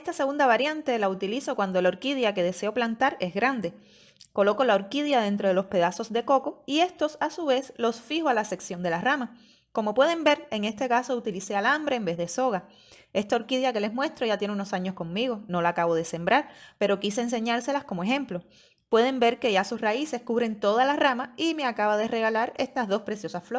Esta segunda variante la utilizo cuando la orquídea que deseo plantar es grande. Coloco la orquídea dentro de los pedazos de coco y estos a su vez los fijo a la sección de la rama. Como pueden ver, en este caso utilicé alambre en vez de soga. Esta orquídea que les muestro ya tiene unos años conmigo, no la acabo de sembrar, pero quise enseñárselas como ejemplo. Pueden ver que ya sus raíces cubren toda la rama y me acaba de regalar estas dos preciosas flores.